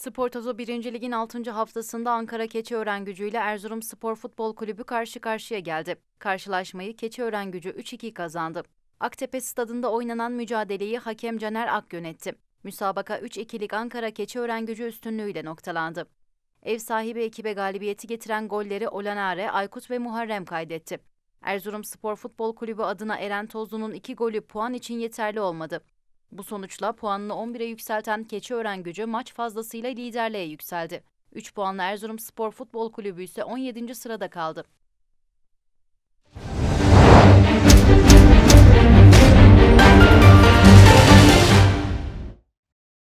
Spor Tazo 1. Lig'in 6. haftasında Ankara Keçiören Gücü ile Erzurum Spor Futbol Kulübü karşı karşıya geldi. Karşılaşmayı Keçiören Gücü 3-2 kazandı. Aktepe Stadında oynanan mücadeleyi hakem Caner Ak yönetti. Müsabaka 3-2'lik Ankara Keçiören Gücü üstünlüğüyle noktalandı. Ev sahibi ekibe galibiyeti getiren golleri Olanare, Aykut ve Muharrem kaydetti. Erzurum Spor Futbol Kulübü adına Eren Tozlu'nun iki golü puan için yeterli olmadı. Bu sonuçla puanını 11'e yükselten Keçiören Gücü maç fazlasıyla liderliğe yükseldi. 3 puanla Erzurum Spor Futbol Kulübü ise 17. sırada kaldı.